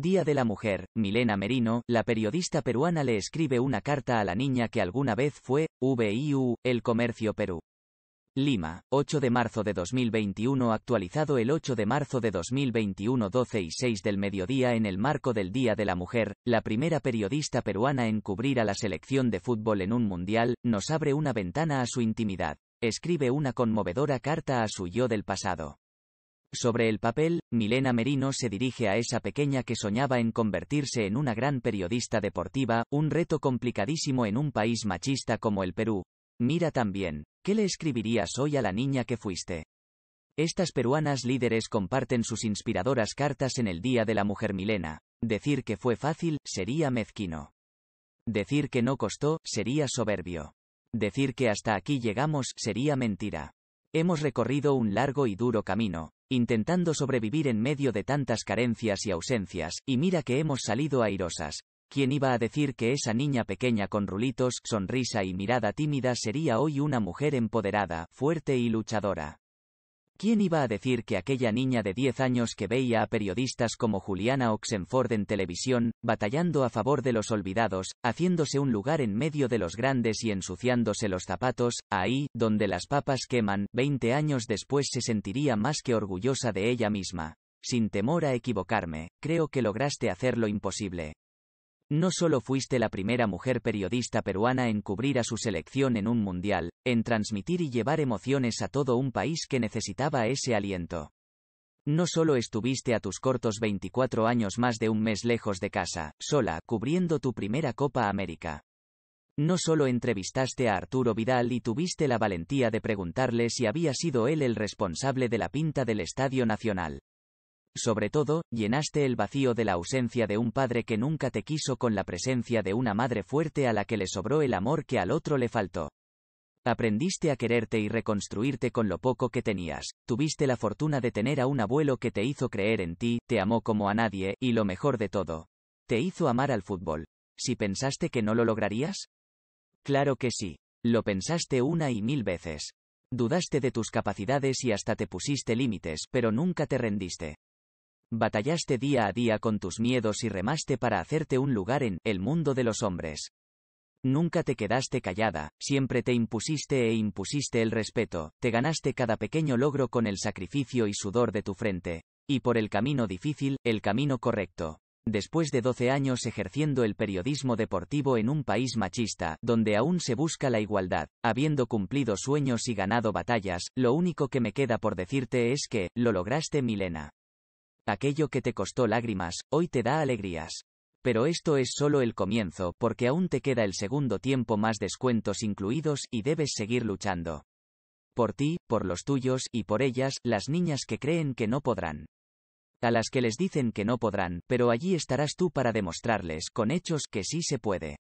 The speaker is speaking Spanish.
Día de la Mujer, Milena Merino, la periodista peruana le escribe una carta a la niña que alguna vez fue, VIU, El Comercio Perú. Lima, 8 de marzo de 2021 actualizado el 8 de marzo de 2021 12 y 6 del mediodía en el marco del Día de la Mujer, la primera periodista peruana en cubrir a la selección de fútbol en un mundial, nos abre una ventana a su intimidad. Escribe una conmovedora carta a su yo del pasado. Sobre el papel, Milena Merino se dirige a esa pequeña que soñaba en convertirse en una gran periodista deportiva, un reto complicadísimo en un país machista como el Perú. Mira también, ¿qué le escribirías hoy a la niña que fuiste? Estas peruanas líderes comparten sus inspiradoras cartas en el Día de la Mujer Milena. Decir que fue fácil, sería mezquino. Decir que no costó, sería soberbio. Decir que hasta aquí llegamos, sería mentira. Hemos recorrido un largo y duro camino, intentando sobrevivir en medio de tantas carencias y ausencias, y mira que hemos salido airosas. ¿Quién iba a decir que esa niña pequeña con rulitos, sonrisa y mirada tímida sería hoy una mujer empoderada, fuerte y luchadora? ¿Quién iba a decir que aquella niña de 10 años que veía a periodistas como Juliana Oxenford en televisión, batallando a favor de los olvidados, haciéndose un lugar en medio de los grandes y ensuciándose los zapatos, ahí, donde las papas queman, 20 años después se sentiría más que orgullosa de ella misma? Sin temor a equivocarme, creo que lograste hacer lo imposible. No solo fuiste la primera mujer periodista peruana en cubrir a su selección en un mundial, en transmitir y llevar emociones a todo un país que necesitaba ese aliento. No solo estuviste a tus cortos 24 años más de un mes lejos de casa, sola, cubriendo tu primera Copa América. No solo entrevistaste a Arturo Vidal y tuviste la valentía de preguntarle si había sido él el responsable de la pinta del Estadio Nacional. Sobre todo, llenaste el vacío de la ausencia de un padre que nunca te quiso con la presencia de una madre fuerte a la que le sobró el amor que al otro le faltó. Aprendiste a quererte y reconstruirte con lo poco que tenías, tuviste la fortuna de tener a un abuelo que te hizo creer en ti, te amó como a nadie, y lo mejor de todo, te hizo amar al fútbol. ¿Si pensaste que no lo lograrías? Claro que sí. Lo pensaste una y mil veces. Dudaste de tus capacidades y hasta te pusiste límites, pero nunca te rendiste. Batallaste día a día con tus miedos y remaste para hacerte un lugar en el mundo de los hombres. Nunca te quedaste callada, siempre te impusiste e impusiste el respeto, te ganaste cada pequeño logro con el sacrificio y sudor de tu frente. Y por el camino difícil, el camino correcto. Después de 12 años ejerciendo el periodismo deportivo en un país machista, donde aún se busca la igualdad, habiendo cumplido sueños y ganado batallas, lo único que me queda por decirte es que, lo lograste Milena. Aquello que te costó lágrimas, hoy te da alegrías. Pero esto es solo el comienzo, porque aún te queda el segundo tiempo más descuentos incluidos y debes seguir luchando. Por ti, por los tuyos y por ellas, las niñas que creen que no podrán. A las que les dicen que no podrán, pero allí estarás tú para demostrarles con hechos que sí se puede.